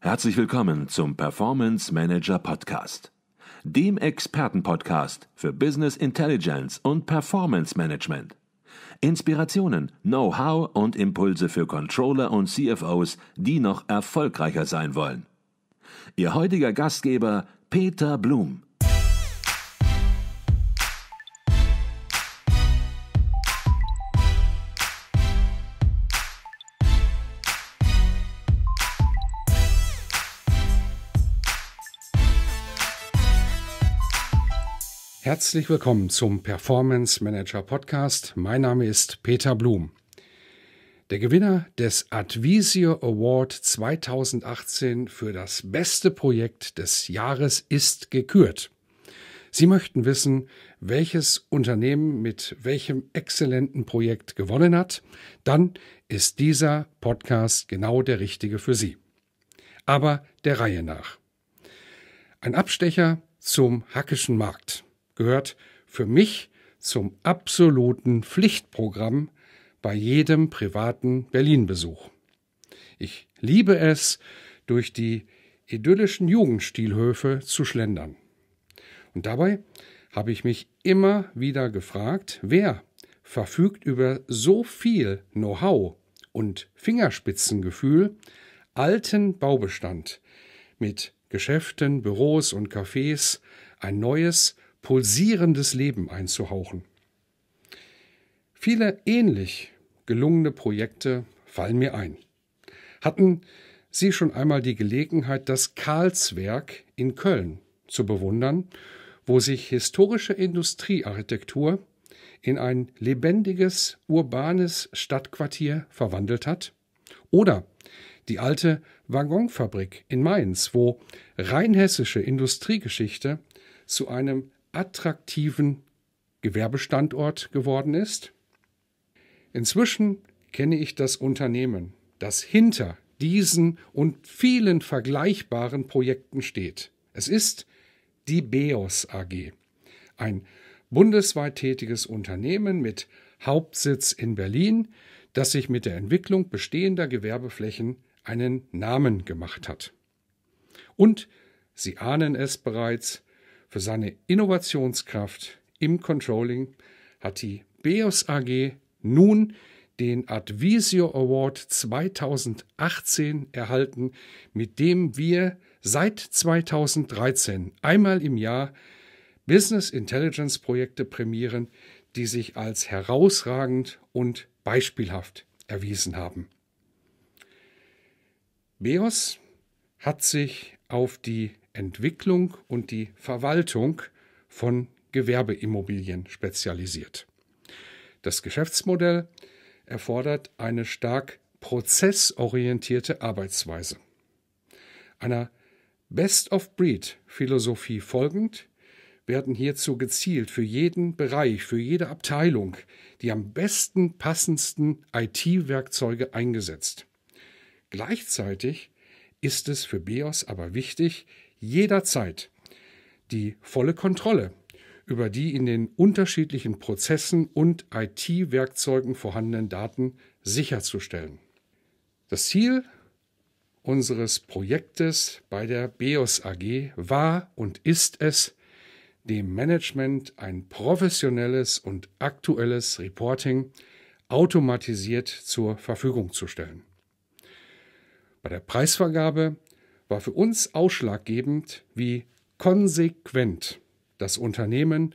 Herzlich willkommen zum Performance Manager Podcast, dem Expertenpodcast für Business Intelligence und Performance Management. Inspirationen, Know-how und Impulse für Controller und CFOs, die noch erfolgreicher sein wollen. Ihr heutiger Gastgeber Peter Blum. Herzlich willkommen zum Performance Manager Podcast. Mein Name ist Peter Blum. Der Gewinner des Advisio Award 2018 für das beste Projekt des Jahres ist gekürt. Sie möchten wissen, welches Unternehmen mit welchem exzellenten Projekt gewonnen hat, dann ist dieser Podcast genau der richtige für Sie. Aber der Reihe nach. Ein Abstecher zum hackischen Markt gehört für mich zum absoluten Pflichtprogramm bei jedem privaten Berlin-Besuch. Ich liebe es, durch die idyllischen Jugendstilhöfe zu schlendern. Und dabei habe ich mich immer wieder gefragt, wer verfügt über so viel Know-how und Fingerspitzengefühl, alten Baubestand mit Geschäften, Büros und Cafés ein neues pulsierendes Leben einzuhauchen. Viele ähnlich gelungene Projekte fallen mir ein. Hatten Sie schon einmal die Gelegenheit, das Karlswerk in Köln zu bewundern, wo sich historische Industriearchitektur in ein lebendiges, urbanes Stadtquartier verwandelt hat? Oder die alte Waggonfabrik in Mainz, wo rheinhessische Industriegeschichte zu einem attraktiven Gewerbestandort geworden ist. Inzwischen kenne ich das Unternehmen, das hinter diesen und vielen vergleichbaren Projekten steht. Es ist die BEOS AG, ein bundesweit tätiges Unternehmen mit Hauptsitz in Berlin, das sich mit der Entwicklung bestehender Gewerbeflächen einen Namen gemacht hat. Und Sie ahnen es bereits, für seine Innovationskraft im Controlling hat die BEOS AG nun den Advisio Award 2018 erhalten, mit dem wir seit 2013 einmal im Jahr Business Intelligence Projekte prämieren, die sich als herausragend und beispielhaft erwiesen haben. BEOS hat sich auf die Entwicklung und die Verwaltung von Gewerbeimmobilien spezialisiert. Das Geschäftsmodell erfordert eine stark prozessorientierte Arbeitsweise. Einer Best-of-Breed-Philosophie folgend werden hierzu gezielt für jeden Bereich, für jede Abteilung die am besten passendsten IT-Werkzeuge eingesetzt. Gleichzeitig ist es für BEOS aber wichtig, jederzeit die volle Kontrolle über die in den unterschiedlichen Prozessen und IT-Werkzeugen vorhandenen Daten sicherzustellen. Das Ziel unseres Projektes bei der BEOS AG war und ist es, dem Management ein professionelles und aktuelles Reporting automatisiert zur Verfügung zu stellen. Bei der Preisvergabe war für uns ausschlaggebend, wie konsequent das Unternehmen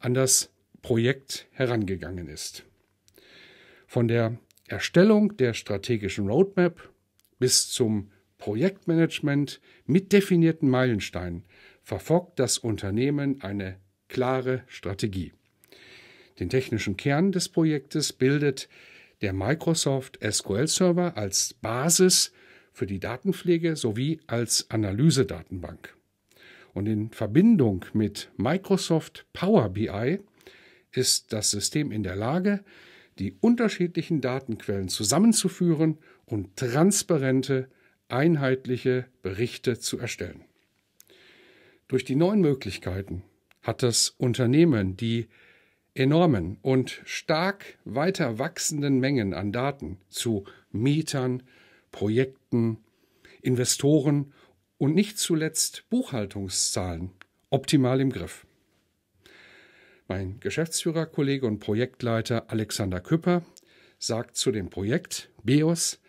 an das Projekt herangegangen ist. Von der Erstellung der strategischen Roadmap bis zum Projektmanagement mit definierten Meilensteinen verfolgt das Unternehmen eine klare Strategie. Den technischen Kern des Projektes bildet der Microsoft SQL Server als Basis für die Datenpflege sowie als Analysedatenbank. Und in Verbindung mit Microsoft Power BI ist das System in der Lage, die unterschiedlichen Datenquellen zusammenzuführen und transparente, einheitliche Berichte zu erstellen. Durch die neuen Möglichkeiten hat das Unternehmen die enormen und stark weiter wachsenden Mengen an Daten zu Mietern, Projekten, Investoren und nicht zuletzt Buchhaltungszahlen optimal im Griff. Mein Geschäftsführerkollege und Projektleiter Alexander Küpper sagt zu dem Projekt, BEOS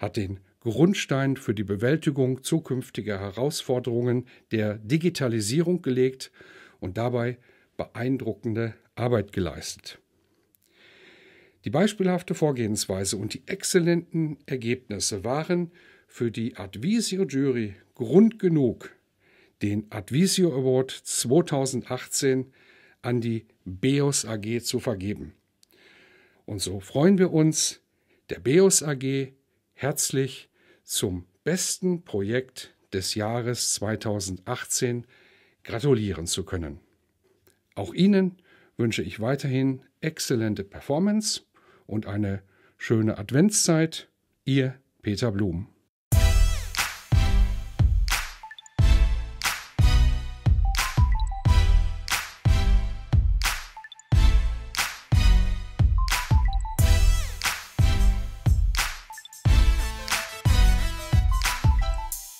hat den Grundstein für die Bewältigung zukünftiger Herausforderungen der Digitalisierung gelegt und dabei beeindruckende Arbeit geleistet. Die beispielhafte Vorgehensweise und die exzellenten Ergebnisse waren für die Advisio Jury Grund genug, den Advisio Award 2018 an die BEOS AG zu vergeben. Und so freuen wir uns der BEOS AG herzlich zum besten Projekt des Jahres 2018 gratulieren zu können. Auch Ihnen wünsche ich weiterhin exzellente Performance und eine schöne Adventszeit. Ihr Peter Blum.